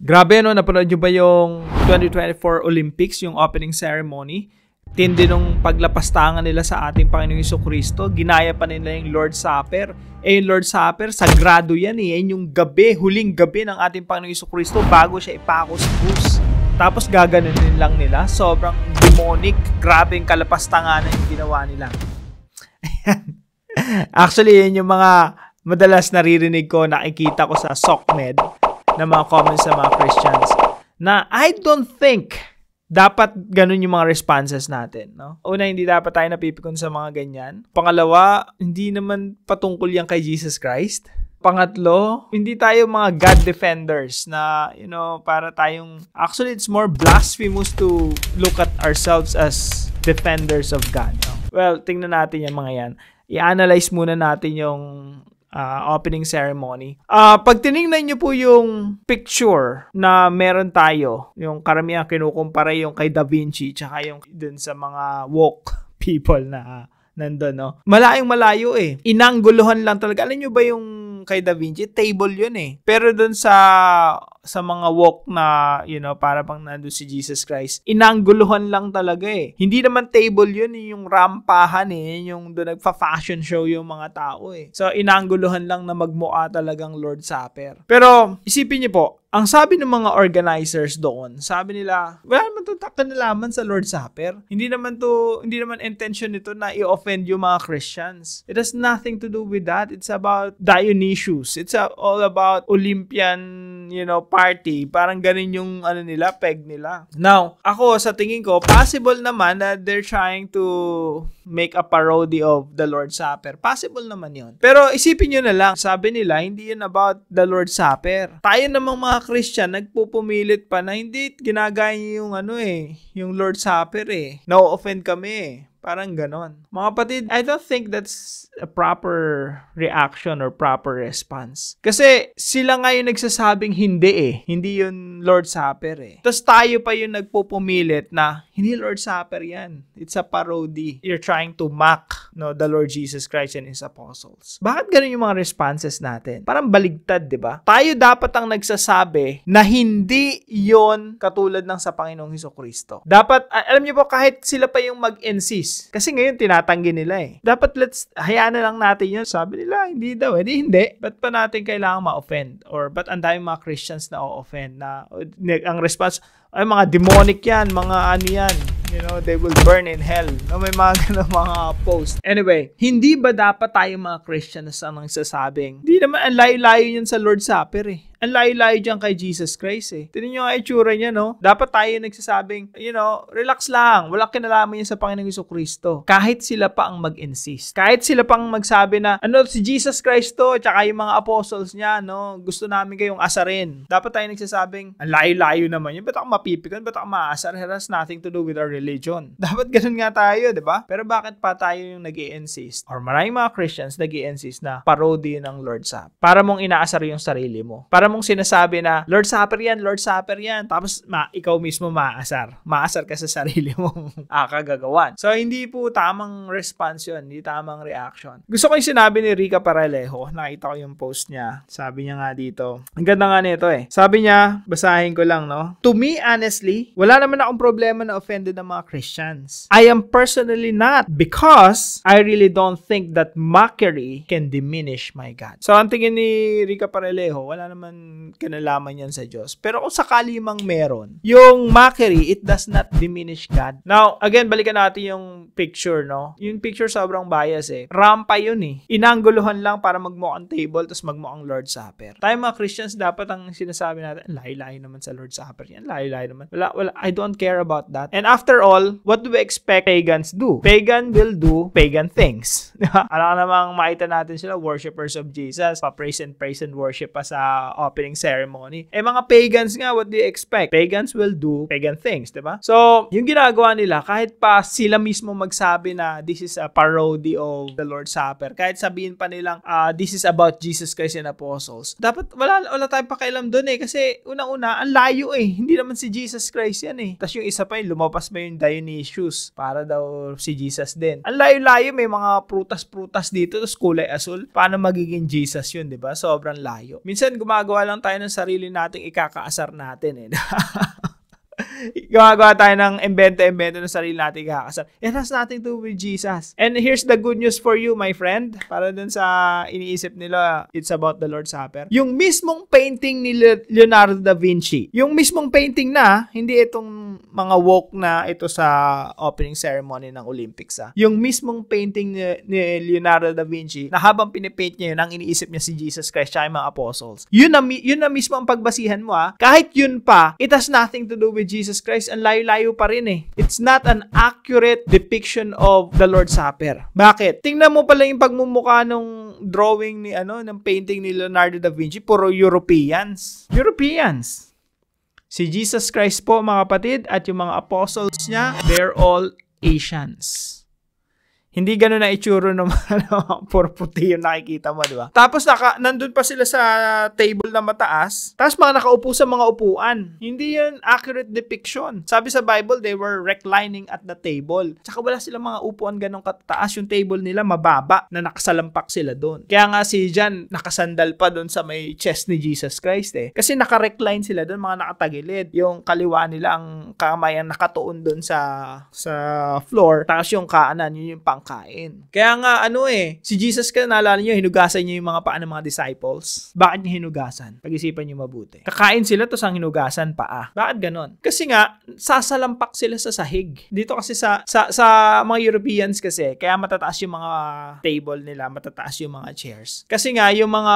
Grabe no, napanood nyo ba yung 2024 Olympics, yung opening ceremony? Tindi nung paglapastangan nila sa ating Panginoong Iso Kristo, ginaya pa nila yung Lord Supper. Eh yung Lord Supper, sagrado yan eh. Yan yung gabi, huling gabi ng ating Panginoong Iso Kristo bago siya ipako sa krus. Tapos gaganunin lang nila. Sobrang demonic, grabe yung kalapastangan na yung ginawa nila. Actually, yan yung mga madalas naririnig ko, nakikita ko sa SOCMED ng mga comments sa mga Christians na I don't think dapat ganun yung mga responses natin. No? Una, hindi dapat tayo napipikon sa mga ganyan. Pangalawa, hindi naman patungkol yan kay Jesus Christ. Pangatlo, hindi tayo mga God defenders na, you know, para tayong, actually, it's more blasphemous to look at ourselves as defenders of God. No? Well, tingnan natin yung mga yan. I-analyze muna natin yung uh, opening ceremony. Uh, pag tinignan nyo po yung picture na meron tayo, yung karamihan kinukumpara yung kay Da Vinci tsaka yung dun sa mga woke people na uh, nandun, no? Malayong malayo eh. Inangguluhan lang talaga. Alam nyo ba yung kay Da Vinci? Table yun eh. Pero dun sa sa mga walk na, you know, para pang nando si Jesus Christ, inangguluhan lang talaga eh. Hindi naman table yun, eh, yung rampahan eh, yung doon nagfa-fashion show yung mga tao eh. So, inangguluhan lang na magmua talagang Lord Supper. Pero, isipin niyo po, ang sabi ng mga organizers doon, sabi nila, wala naman to kanalaman sa Lord's Supper. Hindi naman to, hindi naman intention nito na i-offend yung mga Christians. It has nothing to do with that. It's about Dionysius. It's all about Olympian, you know, party, parang ganun yung ano nila, peg nila. Now, ako sa tingin ko, possible naman na they're trying to make a parody of the Lord's Supper. Possible naman yon. Pero isipin nyo na lang, sabi nila, hindi yun about the Lord's Supper. Tayo namang mga Christian, nagpupumilit pa na hindi ginagaya yung ano eh, yung Lord's Supper eh. No offend kami eh. Parang ganon. Mga kapatid, I don't think that's a proper reaction or proper response. Kasi sila nga yung nagsasabing hindi eh. Hindi yun Lord Supper eh. Tapos tayo pa yung nagpupumilit na hindi Lord Supper yan. It's a parody. You're trying to mock no, the Lord Jesus Christ and His apostles. Bakit ganun yung mga responses natin? Parang baligtad, di ba? Tayo dapat ang nagsasabi na hindi yon katulad ng sa Panginoong Hesus Kristo. Dapat, alam niyo po, kahit sila pa yung mag-insist 90 Kasi ngayon tinatanggi nila eh. Dapat let's, hayaan na lang natin yun. Sabi nila, hindi daw. Eh hindi. Ba't pa natin kailangan ma-offend? Or ba't ang dami mga Christians na o-offend? Na, ang response, ay mga demonic yan, mga ano yan you know, they will burn in hell. No, may mga ganun mga post. Anyway, hindi ba dapat tayo mga Christians ang nagsasabing, hindi naman, ang layo-layo yun sa Lord's Supper eh. Ang layo-layo dyan kay Jesus Christ eh. Tinan nyo nga itsura niya, no? Dapat tayo nagsasabing, you know, relax lang. Wala kinalaman niya sa Panginoong Iso Kristo. Kahit sila pa ang mag-insist. Kahit sila pang magsabi na, ano, si Jesus Christ to, tsaka yung mga apostles niya, no? Gusto namin kayong asarin. Dapat tayo nagsasabing, ang layo-layo naman yun. Ba't ako mapipikon? Ba't ako maasar? It has nothing to do with our religion. Dapat ganun nga tayo, di ba? Pero bakit pa tayo yung nag insist Or maraming mga Christians nag insist na parody ng Lord's Supper. Para mong inaasar yung sarili mo. Para mong sinasabi na, Lord Supper yan, Lord Supper yan. Tapos ma, ikaw mismo maasar. Maasar ka sa sarili mong akagagawan. So, hindi po tamang response yun. Hindi tamang reaction. Gusto ko yung sinabi ni Rica Paralejo. Nakita ko yung post niya. Sabi niya nga dito. Ang ganda nga nito eh. Sabi niya, basahin ko lang, no? To me, honestly, wala naman akong problema na offended ng mga Christians. I am personally not because I really don't think that mockery can diminish my God. So, ang tingin ni Rica Paralejo, wala naman kinalaman yan sa Diyos. Pero kung sakali mang meron, yung mockery, it does not diminish God. Now, again, balikan natin yung picture, no? Yung picture sobrang bias eh. Rampa yun eh. Inangguluhan lang para magmukhang table, tapos magmukhang ang Lord's Supper. Tayo mga Christians, dapat ang sinasabi natin, lahi-lahi naman sa Lord's Supper yan, lahi-lahi naman. Wala, wala, I don't care about that. And after all, what do we expect pagans do? Pagan will do pagan things. Alam namang makita natin sila, worshipers of Jesus, pa-praise and praise and worship pa sa opening ceremony. Eh mga pagans nga, what do you expect? Pagans will do pagan things, di ba? So, yung ginagawa nila, kahit pa sila mismo magsabi na this is a parody of the Lord's Supper, kahit sabihin pa nilang uh, this is about Jesus Christ and Apostles, dapat wala, wala tayong pakialam doon eh. Kasi unang-una, ang layo eh. Hindi naman si Jesus Christ yan eh. Tapos yung isa pa yung lumapas pa yung Dionysius para daw si Jesus din. Ang layo-layo, may mga prutas-prutas dito, tapos kulay asul. Paano magiging Jesus yun, di ba? Sobrang layo. Minsan gumagawa gumagawa lang tayo ng sarili nating ikakaasar natin eh. Gumagawa tayo ng embento-embento ng sarili natin kakasal. It has nothing to do with Jesus. And here's the good news for you, my friend. Para dun sa iniisip nila, it's about the Lord's Supper. Yung mismong painting ni Leonardo da Vinci, yung mismong painting na, hindi itong mga woke na ito sa opening ceremony ng Olympics. Ah. Yung mismong painting ni, Leonardo da Vinci, na habang pinipaint niya yun, ang iniisip niya si Jesus Christ at mga apostles. Yun na, yun na mismo ang pagbasihan mo ah. Kahit yun pa, it has nothing to do with Jesus Jesus Christ, ang layo-layo pa rin eh. It's not an accurate depiction of the Lord's Supper. Bakit? Tingnan mo pala yung pagmumukha nung drawing ni ano, ng painting ni Leonardo da Vinci, puro Europeans. Europeans. Si Jesus Christ po mga kapatid at yung mga apostles niya, they're all Asians. Hindi ganoon na itsuro ng ano, purputi yung nakikita mo, di ba? Tapos naka, nandun pa sila sa table na mataas, tapos mga nakaupo sa mga upuan. Hindi yun accurate depiction. Sabi sa Bible, they were reclining at the table. Tsaka wala silang mga upuan ganong kataas. Yung table nila mababa na nakasalampak sila doon. Kaya nga si John nakasandal pa doon sa may chest ni Jesus Christ eh. Kasi nakarecline sila doon, mga nakatagilid. Yung kaliwa nila ang kamay ang nakatuon doon sa sa floor, tapos yung kaanan, yun yung pang kain. Kaya nga ano eh, si Jesus ka naalala niyo, hinugasan niya yung mga paa ng mga disciples. Bakit niya hinugasan? Pag-isipan niyo mabuti. Kakain sila tapos ang hinugasan paa. Bakit ganon? Kasi nga, sasalampak sila sa sahig. Dito kasi sa, sa, sa mga Europeans kasi, kaya matataas yung mga table nila, matataas yung mga chairs. Kasi nga, yung mga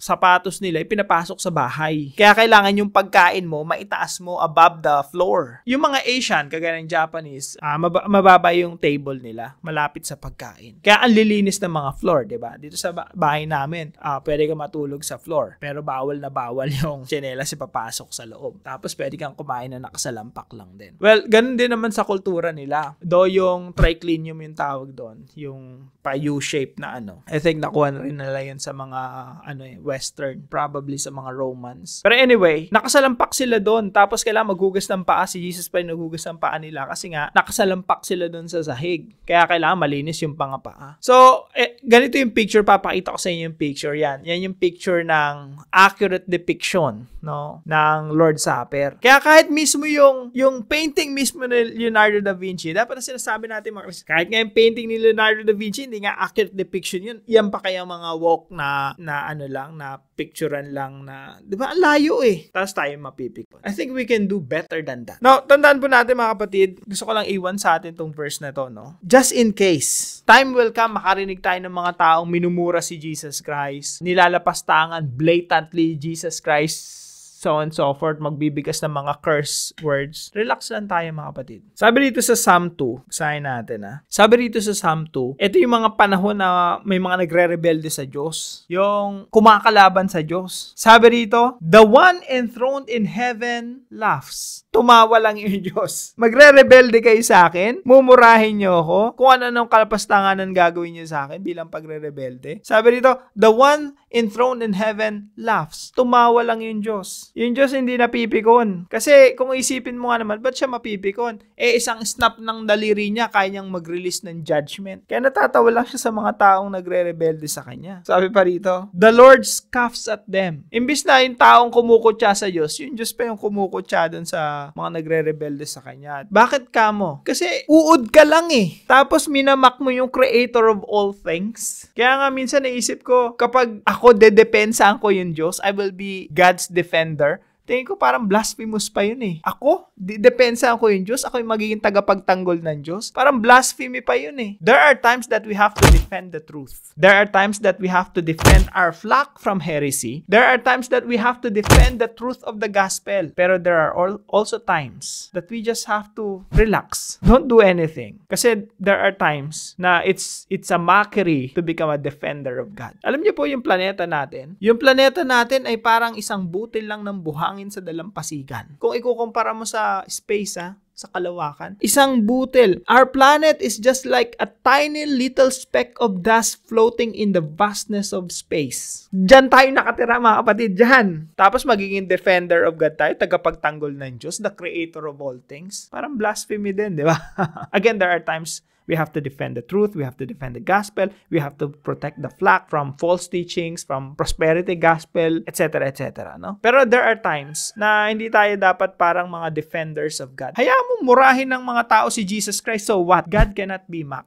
sapatos nila, pinapasok sa bahay. Kaya kailangan yung pagkain mo, maitaas mo above the floor. Yung mga Asian, kagaya ng Japanese, uh, ah, mab- mababa yung table nila. Malapit malapit sa pagkain. Kaya ang lilinis ng mga floor, 'di ba? Dito sa bahay namin, uh, pwede ka matulog sa floor, pero bawal na bawal yung si papasok sa loob. Tapos pwede kang kumain na nakasalampak lang din. Well, ganun din naman sa kultura nila. Do yung triclinium yung tawag doon, yung pa U-shape na ano. I think nakuha na rin nila yun sa mga ano eh, western, probably sa mga Romans. Pero anyway, nakasalampak sila doon tapos kailangan maghugas ng paa si Jesus pa rin naghugas ng paa nila kasi nga nakasalampak sila doon sa sahig. Kaya kailangan malinis yung pangapaa. So, eh, ganito yung picture, papakita ko sa inyo yung picture. Yan, yan yung picture ng accurate depiction, no, ng Lord Sapper. Kaya kahit mismo yung, yung painting mismo ni Leonardo da Vinci, dapat na sinasabi natin, mga Chris, kahit nga yung painting ni Leonardo da Vinci, hindi nga accurate depiction yun. Yan pa kaya mga walk na, na ano lang, na picturean lang na, di ba, layo eh. Tapos tayo mapipik. I think we can do better than that. Now, tandaan po natin mga kapatid, gusto ko lang iwan sa atin tong verse na to, no? Just in case case. Time will come, makarinig tayo ng mga taong minumura si Jesus Christ, nilalapastangan blatantly Jesus Christ so on so forth, magbibigas ng mga curse words. Relax lang tayo mga kapatid. Sabi dito sa Psalm 2, basahin natin ha. Ah. Sabi dito sa Psalm 2, ito yung mga panahon na may mga nagre-rebelde sa Diyos. Yung kumakalaban sa Diyos. Sabi dito, ano the one enthroned in heaven laughs. Tumawa lang yung Diyos. Magre-rebelde kayo sa akin? Mumurahin niyo ako? Kung ano-anong kalpastanganan gagawin niyo sa akin bilang pagre-rebelde? Sabi dito, the one enthroned in heaven laughs. Tumawa lang yung Diyos. Diyos. Yung Diyos hindi napipikon. Kasi kung isipin mo nga naman, ba't siya mapipikon? Eh, isang snap ng daliri niya, kaya niyang mag-release ng judgment. Kaya natatawa lang siya sa mga taong nagre-rebelde sa kanya. Sabi pa rito, The Lord scoffs at them. Imbis na yung taong kumukutya sa Diyos, yung Diyos pa yung kumukutya dun sa mga nagre-rebelde sa kanya. Bakit ka mo? Kasi uod ka lang eh. Tapos minamak mo yung creator of all things. Kaya nga minsan naisip ko, kapag ako dedepensahan ko yung Diyos, I will be God's defender there tingin ko parang blasphemous pa yun eh. Ako, depensa ako yung Diyos, ako yung magiging tagapagtanggol ng Diyos. Parang blasphemy pa yun eh. There are times that we have to defend the truth. There are times that we have to defend our flock from heresy. There are times that we have to defend the truth of the gospel. Pero there are also times that we just have to relax. Don't do anything. Kasi there are times na it's it's a mockery to become a defender of God. Alam niyo po yung planeta natin? Yung planeta natin ay parang isang butil lang ng buhangin hangin sa dalampasigan. Kung ikukumpara mo sa space ha, ah, sa kalawakan. Isang butil. Our planet is just like a tiny little speck of dust floating in the vastness of space. Diyan tayo nakatira mga kapatid, diyan. Tapos magiging defender of God tayo, tagapagtanggol ng Diyos, the creator of all things. Parang blasphemy din, di ba? Again, there are times We have to defend the truth. We have to defend the gospel. We have to protect the flock from false teachings, from prosperity gospel, etc. etc. No? Pero there are times na hindi tayo dapat parang mga defenders of God. Hayaan mo murahin ng mga tao si Jesus Christ. So what? God cannot be mocked.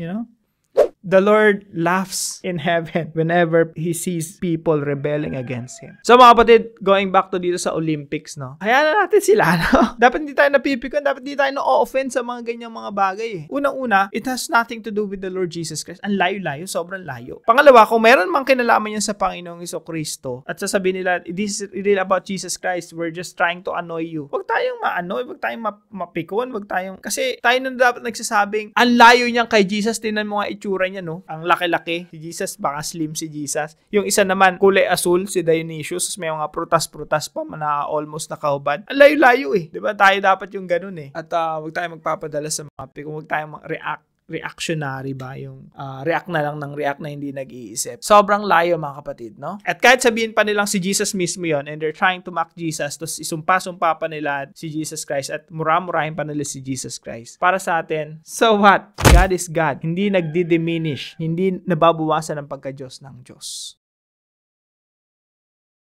You know? The Lord laughs in heaven whenever He sees people rebelling against Him. So mga kapatid, going back to dito sa Olympics, no? Hayaan na natin sila, no? dapat hindi tayo napipikon, dapat hindi tayo na-offend sa mga ganyang mga bagay. Eh. Unang-una, it has nothing to do with the Lord Jesus Christ. Ang layo-layo, sobrang layo. Pangalawa, kung meron mang kinalaman yan sa Panginoong Iso Kristo, at sasabihin nila, this is really about Jesus Christ, we're just trying to annoy you. Huwag tayong ma-annoy, huwag tayong mapikon, huwag tayong... Kasi tayo na dapat nagsasabing, ang layo niyan kay Jesus, tinan mo nga itsura niya niya, no? Ang laki-laki si Jesus, baka slim si Jesus. Yung isa naman, kulay asul si Dionysius, may mga prutas-prutas pa na almost nakahubad. layo-layo eh. 'Di ba? Tayo dapat yung ganun eh. At uh, ah, wag tayong magpapadala sa mga pick, wag tayong mag-react reactionary ba yung uh, react na lang ng react na hindi nag-iisip. Sobrang layo mga kapatid, no? At kahit sabihin pa nilang si Jesus mismo yon and they're trying to mock Jesus, tapos isumpa-sumpa pa nila si Jesus Christ at mura-murahin pa nila si Jesus Christ. Para sa atin, so what? God is God. Hindi nagdi-diminish. Hindi nababawasan ang pagka-Diyos ng Diyos.